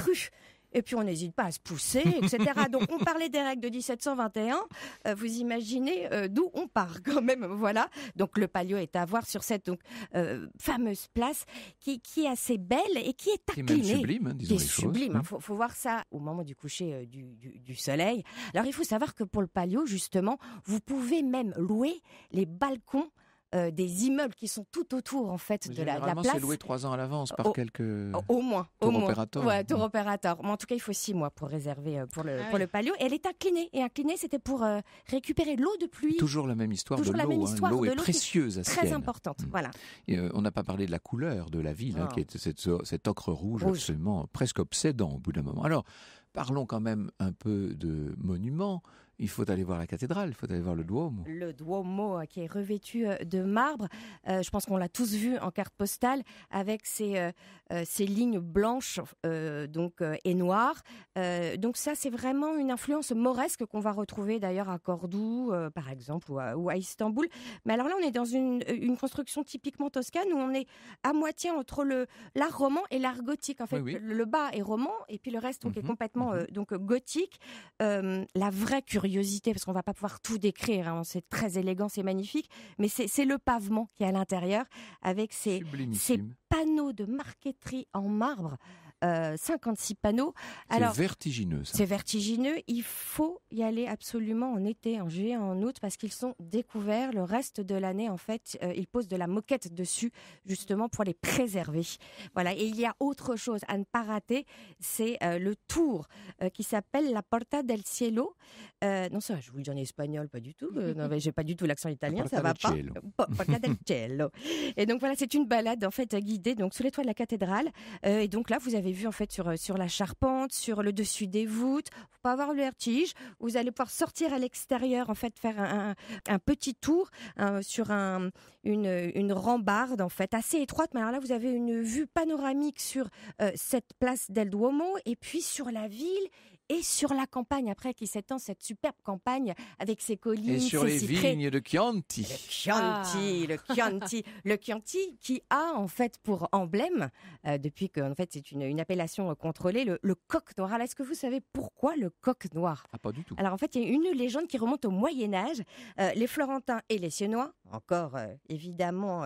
et puis on n'hésite pas à se pousser, etc. Donc on parlait des règles de 1721. Euh, vous imaginez euh, d'où on part quand même. Voilà. Donc le palio est à voir sur cette euh, fameuse place qui, est assez belle et qui est inclinée. Hein, qui sublime, disons est sublime. Il faut, voir ça au moment du coucher du, du, soleil. Alors il faut savoir que pour le palio justement, vous pouvez même louer les balcons euh, des immeubles qui sont tout autour en fait de la, place. la, place. C'est loué trois ans à l'avance par quelques. Au moins, au moins. Opérateur. tour opérateur. en tout cas, il faut six mois pour réserver euh, pour le ah pour le palio. elle est inclinée et inclinée, c'était pour euh, récupérer l'eau de pluie. Toujours la même histoire de l'eau. Hein. L'eau est précieuse à Très importante, mm. voilà. Et, on n'a pas parlé de la couleur de la ville, hein, qui est cette, cette ocre rouge, rouge, absolument presque obsédant au bout d'un moment. Alors parlons quand même un peu de monuments il faut aller voir la cathédrale, il faut aller voir le Duomo. Le Duomo euh, qui est revêtu euh, de marbre. Euh, je pense qu'on l'a tous vu en carte postale avec ces, lignes blanches donc, et noires. donc ça, c'est vraiment une influence mauresque qu'on va retrouver d'ailleurs à Cordoue, par exemple, ou à, Istanbul. Mais alors là, on est dans une, construction typiquement toscane où on est à moitié entre le l'art roman et l'art gothique. En fait, le bas est roman et puis le reste donc, est mhm, complètement mhm. donc, gothique. la vraie curiosité curiosité, parce qu'on va pas pouvoir tout décrire, hein. c'est très élégant, c'est magnifique, mais c'est le pavement qui est à l'intérieur avec ces panneaux de marqueterie en marbre 56 euh, panneaux. c'est vertigineux. C'est vertigineux. Il faut y aller absolument en été, en juillet, en août, parce qu'ils sont découverts. Le reste de l'année, en fait, euh, ils posent de la moquette dessus, justement pour les préserver. Voilà. Et il y a autre chose à ne pas rater, c'est euh, le tour qui s'appelle la Porta del Cielo. non, ça, je vous le dis en espagnol, pas du tout. non, mais j'ai pas du tout l'accent italien, ça va pas. Porta del Cielo. Et donc voilà, c'est une balade en fait guidée donc sous les toits de la cathédrale. et donc là, vous avez vu en fait sur, euh, sur la charpente, sur le dessus des voûtes, pour pas avoir le vertige. Vous allez pouvoir sortir à l'extérieur, en fait, faire un, un petit tour hein, sur un, une, une, rambarde en fait assez étroite. Mais alors là, vous avez une vue panoramique sur euh, cette place d'El Duomo et puis sur la ville et sur la campagne après qui s'étend cette superbe campagne avec ses collines et sur les vignes de Chianti. Le Chianti, ah. le Chianti, le Chianti qui a en fait pour emblème euh, depuis que fait c'est une, appellation contrôlée le, coq noir. Alors est-ce que vous savez pourquoi le coq noir Ah pas du tout. Alors en fait il y a une légende qui remonte au Moyen Âge. Euh, les Florentins et les Siennois, encore euh, évidemment,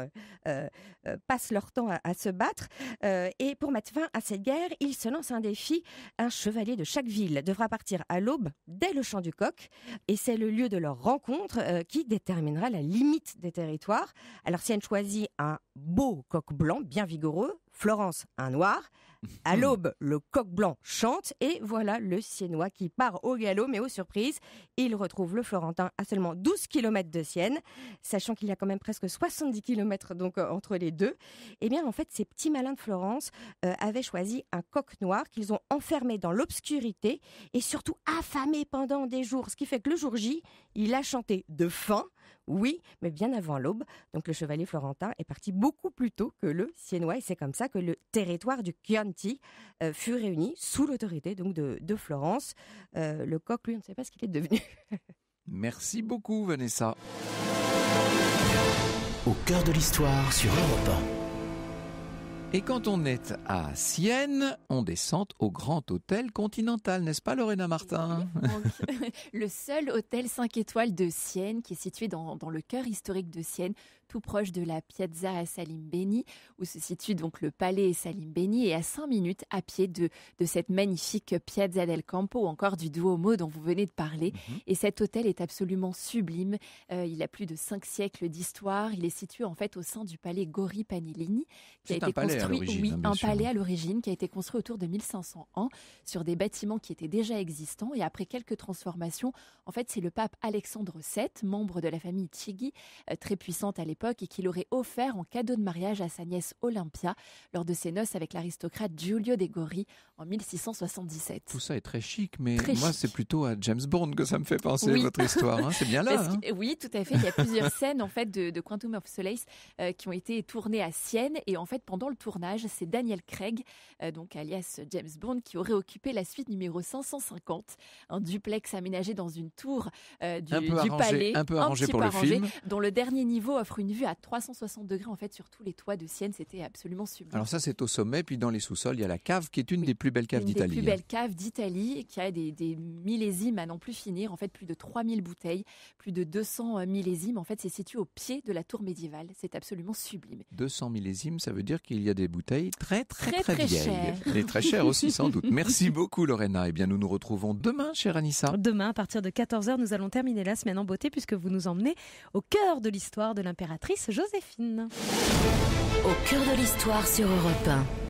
passent leur temps à, à se battre et pour mettre fin à cette guerre, ils se lancent un défi un chevalier de chaque ville devra partir à l'aube dès le champ du coq et c'est le lieu de leur rencontre euh, qui déterminera la limite des territoires. Alors si elle choisit un beau coq blanc bien vigoureux, Florence, un noir. À l'aube, le coq blanc chante et voilà le Siennois qui part au galop, mais aux surprises, il retrouve le Florentin à seulement 12 km de Sienne, sachant qu'il y a quand même presque 70 km donc euh, entre les deux. Et eh bien en fait, ces petits malins de Florence euh, avaient choisi un coq noir qu'ils ont enfermé dans l'obscurité et surtout affamé pendant des jours, ce qui fait que le jour J, il a chanté de faim. Oui, mais bien avant l'aube. Donc le chevalier florentin est parti beaucoup plus tôt que le siennois et c'est comme ça que le territoire du Chianti euh, fut réuni sous l'autorité donc de, Florence. Euh, le coq, lui, on ne sait pas ce qu'il est devenu. Merci beaucoup, Vanessa. Au cœur de l'histoire sur Europe et quand on est à Sienne, on descend au Grand Hôtel Continental, n'est-ce pas Lorena Martin Le seul hôtel 5 étoiles de Sienne qui est situé dans, dans le cœur historique de Sienne, tout proche de la Piazza Salimbeni où se situe donc le palais Salimbeni et à 5 minutes à pied de, de cette magnifique Piazza del Campo, ou encore du Duomo dont vous venez de parler. Mhm. Et cet hôtel est absolument sublime. Euh, il a plus de 5 siècles d'histoire. Il est situé en fait au sein du palais Gori Panilini, qui a été construit, oui, hein, un palais à l'origine qui a été construit autour de 1500 ans sur des bâtiments qui étaient déjà existants. Et après quelques transformations, en fait, c'est le pape Alexandre VII, membre de la famille Chigi, euh, très puissante à l'époque et qu'il aurait offert en cadeau de mariage à sa nièce Olympia lors de ses noces avec l'aristocrate Giulio de Gori en 1677. Tout ça est très chic, mais moi c'est plutôt à James Bond que ça me fait penser votre histoire. Hein. C'est bien là. Hein. oui, tout à fait. Il y a plusieurs scènes en fait de, Quantum of Solace euh, qui ont été tournées à Sienne et en fait pendant le tournage, c'est Daniel Craig, euh, donc alias James Bond, qui aurait occupé la suite numéro 550, un duplex aménagé dans une tour euh, du, palais, un peu arrangé pour le film, dont le dernier niveau offre une Vu à 360 degrés en fait sur tous les toits de Sienne. C'était absolument sublime. Alors ça, c'est au sommet, puis dans les sous-sols, il y a la cave qui est une des plus belles caves d'Italie. Une des plus belles hein. caves d'Italie, qui a des, millésimes à n'en plus finir. En fait, plus de 3000 bouteilles, plus de 200 millésimes. En fait, c'est situé au pied de la tour médiévale. C'est absolument sublime. 200 millésimes, ça veut dire qu'il y a des bouteilles très très très, vieilles et très chères aussi sans doute. Merci beaucoup, Lorena. Eh bien, nous nous retrouvons demain, chère Anissa. Demain, à partir de 14 h nous allons terminer la semaine en beauté puisque vous nous emmenez au cœur de l'histoire de l'impératrice. Joséphine. Au cœur de l'histoire sur Europe 1.